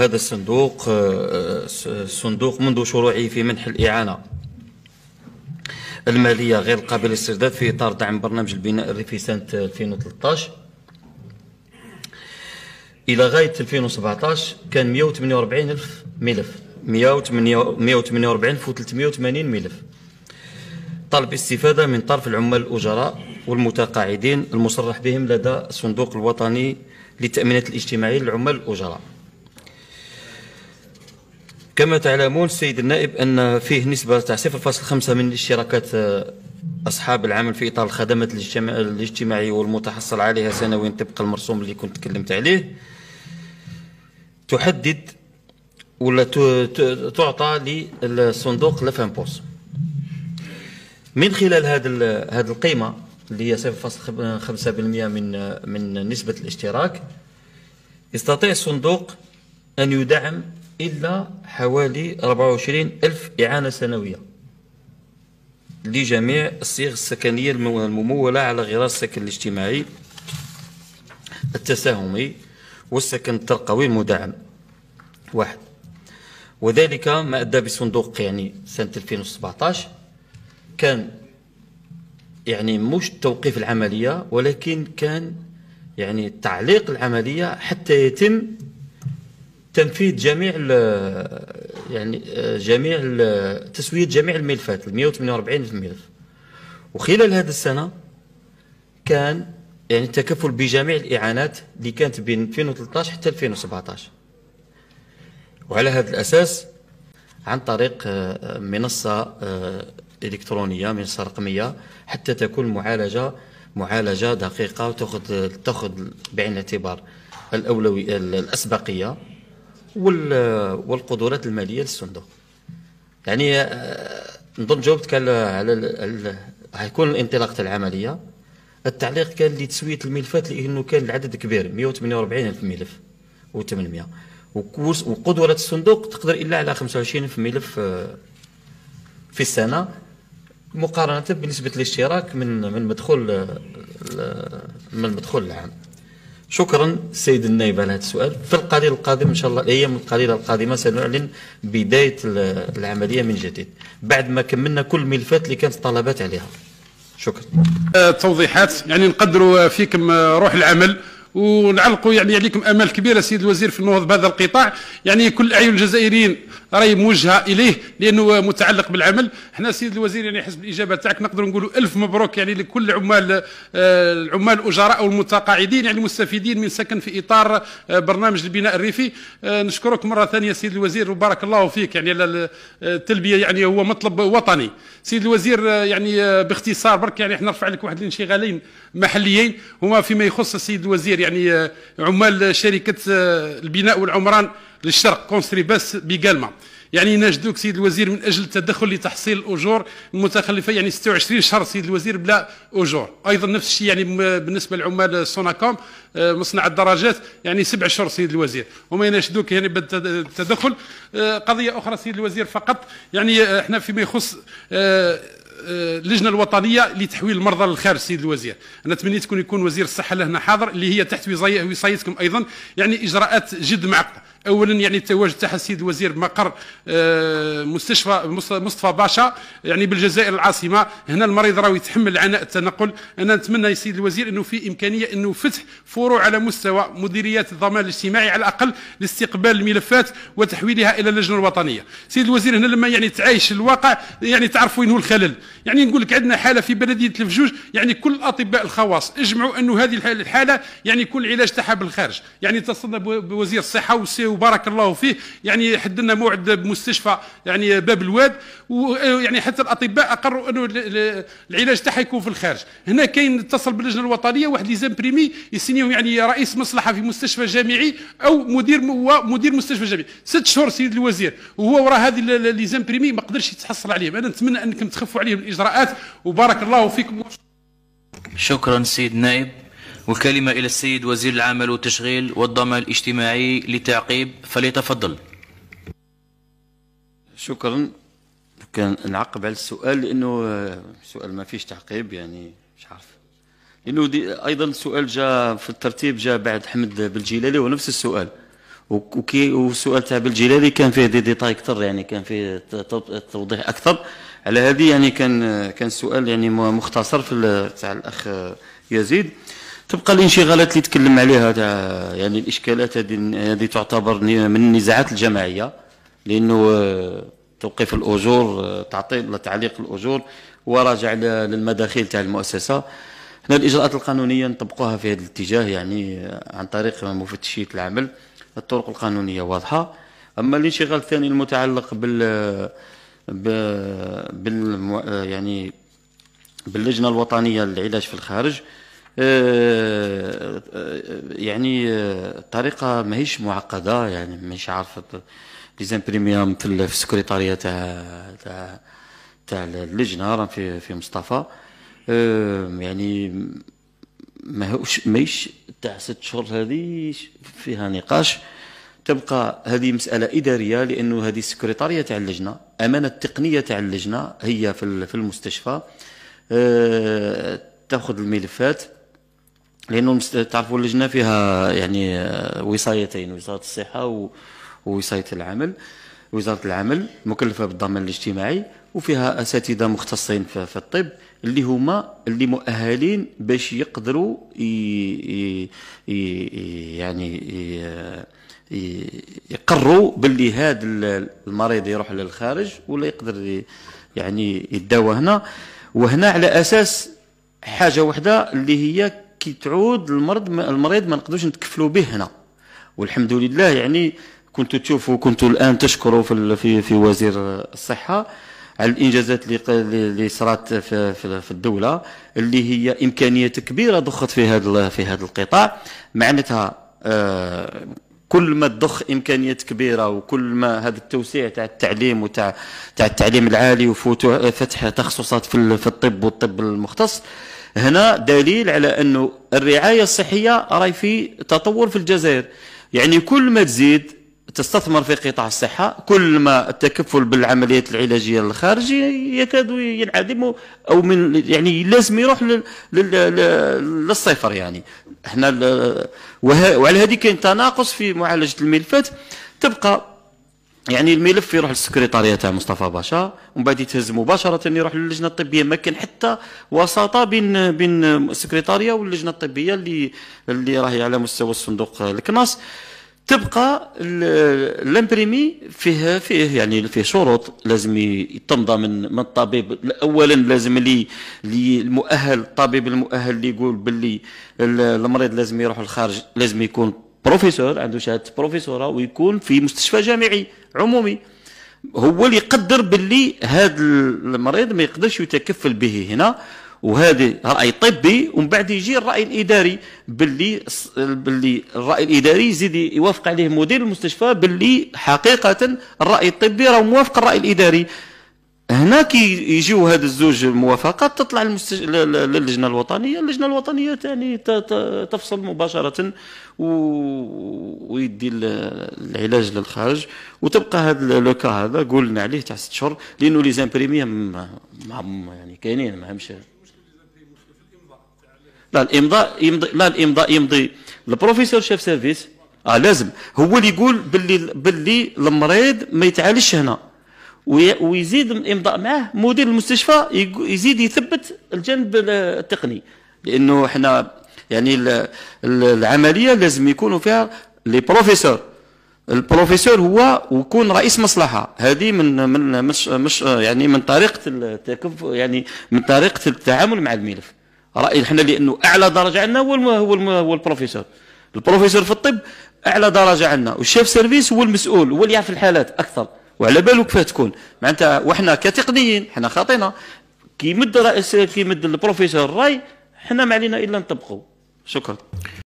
هذا الصندوق آه، آه، صندوق منذ شروعه في منح الإعانة المالية غير القابلة للاسترداد في إطار دعم برنامج البناء الريفي سنة 2013 إلى غاية 2017 كان 148 ألف ملف 148 ألف و380 ملف طلب استفادة من طرف العمال الأجراء والمتقاعدين المصرح بهم لدى الصندوق الوطني للتأمينات الاجتماعية للعمال الأجراء كما تعلمون السيد النائب أن فيه نسبة تاع 0.5 من الاشتراكات آه، أصحاب العمل في إطار الخدمات الاجتماعية والمتحصل عليها سنويا طبق المرسوم اللي كنت تكلمت عليه تحدد ولا تعطى للصندوق لافامبوس من خلال هذا هذه القيمه اللي هي 0.5% من آه، من نسبه الاشتراك يستطيع الصندوق ان يدعم إلا حوالي 24 ألف إعانة سنوية لجميع الصيغ السكنية الممولة على غرار السكن الاجتماعي التساهمي والسكن الترقوي المدعم واحد وذلك ما أدى بصندوق يعني سنة 2017 كان يعني مش توقيف العملية ولكن كان يعني تعليق العملية حتى يتم تنفيذ جميع يعني آه، جميع تسويه جميع الملفات ال 148 ملف وخلال هذه السنه كان يعني التكفل بجميع الاعانات اللي كانت بين 2013 حتى 2017 وعلى هذا الاساس عن طريق آه، منصه آه، الكترونيه منصه رقميه حتى تكون معالجه معالجه دقيقه وتاخذ تاخذ بعين الاعتبار الاولويه الاسبقيه والقدرات الماليه للصندوق يعني آه، نظن جاوبتك على على هيكون الانطلاقه العمليه التعليق كان لتسويه الملفات لانه كان العدد كبير 148 الف ملف و800 وقدره الصندوق تقدر الا على 25 الف ملف آه، في السنه مقارنه بنسبه الاشتراك من من مدخول آه، من المدخول العام شكرا سيد النائب على هذا السؤال في القليل القادم ان شاء الله الايام القليله القادمه سنعلن بدايه العمليه من جديد بعد ما كملنا كل الملفات اللي كانت طلبات عليها شكرا آه، توضيحات يعني نقدروا آه، فيكم آه، روح العمل ونعلقوا يعني عليكم امال كبيره سيد الوزير في النهوض بهذا القطاع يعني كل اعين الجزائريين راهي موجهه اليه لانه متعلق بالعمل حنا سيد الوزير يعني حسب الاجابه تاعك نقدروا نقولوا الف مبروك يعني لكل عمال العمال آه، الاجراء والمتقاعدين يعني المستفيدين من سكن في اطار آه، برنامج البناء الريفي آه، نشكرك مره ثانيه سيد الوزير وبارك الله فيك يعني التلبيه يعني هو مطلب وطني سيد الوزير يعني باختصار برك يعني احنا نرفع لك واحد الانشغالين محليين هما فيما يخص السيد الوزير يعني عمال شركه البناء والعمران للشرق كونستري بس بقالما يعني نجدوك سيد الوزير من اجل التدخل لتحصيل الاجور المتخلفه يعني 26 شهر سيد الوزير بلا اجور ايضا نفس الشيء يعني بالنسبه لعمال سوناكوم آه، مصنع الدراجات يعني سبع شهور سيد الوزير وما يناشدوك يعني بالتدخل آه، قضيه اخرى سيد الوزير فقط يعني آه، احنا فيما يخص اللجنه الوطنيه لتحويل المرضى للخارج سيد الوزير انا تمنيت يكون يكون وزير الصحه لهنا حاضر اللي هي تحت وصايتكم ايضا يعني اجراءات جد معقده اولا يعني التواجد تاع السيد وزير بمقر آه، مستشفى مصطفى باشا يعني بالجزائر العاصمه هنا المريض راه يتحمل عناء التنقل انا نتمنى يا سيد الوزير انه في امكانيه انه فتح فروع على مستوى مديريات الضمان الاجتماعي على الاقل لاستقبال الملفات وتحويلها الى اللجنه الوطنيه سيد الوزير هنا لما يعني تعايش الواقع يعني تعرف وين هو الخلل يعني نقول لك عندنا حاله في بلديه الفجوج يعني كل الاطباء الخواص اجمعوا انه هذه الحاله يعني كل علاج تاعها بالخارج يعني اتصلنا بوزير الصحه وبارك الله فيه يعني حد لنا موعد بمستشفى يعني باب الواد ويعني حتى الاطباء اقروا انه العلاج تاعها يكون في الخارج هنا كاين اتصل باللجنه الوطنيه واحد ليزامبريمي يسينيو يعني رئيس مصلحه في مستشفى جامعي او مدير مدير مستشفى جامعي ست شهور سيد الوزير وهو وراء هذه ليزامبريمي ما قدرش يتحصل عليهم انا نتمنى انكم تخفوا عليهم الاجراءات وبارك الله فيكم شكرا سيد نائب وكلمة إلى السيد وزير العمل والتشغيل والضمان الاجتماعي لتعقيب فليتفضل شكرا كان نعقب على السؤال لأنه سؤال ما فيش تعقيب يعني مش عارف لأنه دي أيضا السؤال جاء في الترتيب جاء بعد حمد بالجيلالي ونفس السؤال وكي والسؤال تاع بالجيلالي كان فيه دي ديتاي اكثر يعني كان فيه توضيح اكثر على هذه يعني كان كان سؤال يعني مختصر في تاع الاخ يزيد تبقى الانشغالات اللي تكلم عليها تاع يعني الاشكالات هذه تعتبر من النزاعات الجماعيه لانه آه، توقيف الاجور آه، تعطيل تعليق الاجور وراجع للمداخيل تاع المؤسسه هنا الاجراءات القانونيه نطبقوها في هذا الاتجاه يعني آه، عن طريق مفتشيه العمل الطرق القانونيه واضحه اما الانشغال الثاني المتعلق بال بال يعني باللجنه الوطنيه للعلاج في الخارج آه، آه، يعني الطريقه آه، ماهيش معقده يعني ماهيش عارفه زامبريميام في السكرتاريه تاع تاع تاع اللجنه راهم في في مصطفى يعني ماهوش ماهيش تاع ست شهور هذه فيها نقاش تبقى هذه مسألة إدارية لأنه هذه السكرتارية تاع اللجنة أمانة التقنية تاع اللجنة هي في المستشفى تاخذ الملفات لانه تعرفوا اللجنه فيها يعني آه، وصايتين وزاره الصحه ووصايه العمل وزاره العمل مكلفه بالضمان الاجتماعي وفيها اساتذه مختصين في الطب اللي هما اللي مؤهلين باش يقدروا يعني يقروا باللي هذا المريض يروح للخارج ولا يقدر يعني يداوى هنا وهنا على اساس حاجه واحده اللي هي كي تعود المرض المريض ما نقدروش نتكفلوا به هنا والحمد لله يعني كنتوا تشوفوا كنتوا الان تشكروا في في, في وزير الصحه على الانجازات اللي اللي صرات في, في, الدوله اللي هي امكانيه كبيره ضخت في هذا في هذا القطاع معناتها آه، كل ما تضخ امكانيات كبيره وكل ما هذا التوسيع تاع التعليم وتاع تاع التعليم العالي وفتح تخصصات في الطب والطب المختص هنا دليل على أنه الرعاية الصحية راهي في تطور في الجزائر يعني كل ما تزيد تستثمر في قطاع الصحة كل ما التكفل بالعمليات العلاجية الخارجية يكاد ينعدم أو من يعني لازم يروح للصفر يعني احنا وعلى هذه كاين تناقص في معالجة الملفات تبقى يعني الملف يروح للسكرتاريه تاع مصطفى باشا ومن بعد يتهز مباشره يروح للجنه الطبيه ما كان حتى وساطه بين بين السكرتاريه واللجنه الطبيه اللي اللي راهي على مستوى الصندوق الكناس تبقى الامبريمي فيه فيه يعني فيه شروط لازم يتمضى من من الطبيب اولا لازم لي لي المؤهل الطبيب المؤهل اللي يقول باللي المريض لازم يروح للخارج لازم يكون بروفيسور عنده شهاده بروفيسوره ويكون في مستشفى جامعي عمومي هو اللي يقدر باللي هذا المريض ما يقدرش يتكفل به هنا وهذا راي طبي ومن بعد يجي الراي الاداري باللي باللي الراي الاداري يزيد يوافق عليه مدير المستشفى باللي حقيقه الراي الطبي راه موافق الراي الاداري هنا كي يجيو هاد الزوج موافقات تطلع المستج... للجنه الوطنيه اللجنه الوطنيه ثاني ت... ت... تفصل مباشره و... ويدي العلاج للخارج وتبقى هاد لو كا هذا قلنا عليه تاع ست شهور لانه لي زامبريمي ما يعني كاينين ما همش لا الامضاء يمضي لا الامضاء يمضي البروفيسور شيف سيرفيس اه لازم هو اللي يقول باللي باللي المريض ما يتعالجش هنا ويزيد الامضاء معه مدير المستشفى يزيد يثبت الجانب التقني لانه احنا يعني العمليه لازم يكونوا فيها لي بروفيسور البروفيسور هو ويكون رئيس مصلحه هذه من من مش مش يعني من طريقه التكف يعني من طريقه التعامل مع الملف راي احنا لانه اعلى درجه عندنا هو هو هو البروفيسور البروفيسور في الطب اعلى درجه عندنا والشيف سيرفيس هو المسؤول هو اللي يعرف الحالات اكثر وعلى بالو كيفاه تكون معناتها وحنا كتقنيين حنا خاطينا كيمد رئيس كيمد البروفيسور الراي حنا ما علينا الا نطبقوا شكرا